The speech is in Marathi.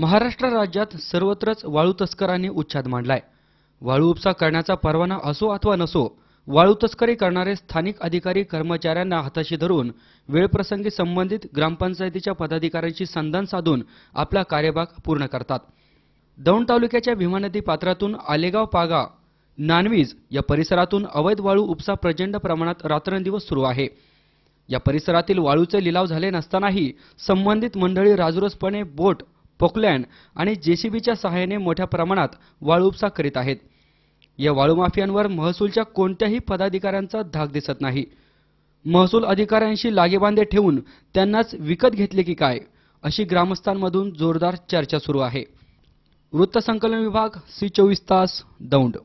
महाराष्ट्र राज्यात सर्वत्रच वाळू तस्करांनी उच्छाद मांडलाय वाळू उपसा करण्याचा परवाना असो अथवा नसो वाळू तस्करी करणारे स्थानिक अधिकारी कर्मचाऱ्यांना हाताशी धरून वेळप्रसंगी संबंधित ग्रामपंचायतीच्या पदाधिकाऱ्यांशी संधान साधून आपला कार्यभाग पूर्ण करतात दौंड तालुक्याच्या भीमा नदी पात्रातून आलेगाव पागा नानवीज या परिसरातून अवैध वाळू उपसा प्रचंड प्रमाणात रात्रंदिवस सुरू आहे या परिसरातील वाळूचे लिलाव झाले नसतानाही संबंधित मंडळी राजरोसपणे बोट पोकलँड आणि जेसीबीच्या सहाय्याने मोठ्या प्रमाणात वाळू उपसा करीत आहेत या वाळू माफियांवर महसूलच्या कोणत्याही पदाधिकाऱ्यांचा धाक दिसत नाही महसूल अधिकाऱ्यांशी लागेबांधे ठेवून त्यांनाच विकत घेतले की काय अशी ग्रामस्थांमधून जोरदार चर्चा सुरू आहे वृत्तसंकलन विभाग सी चोवीस तास दौंड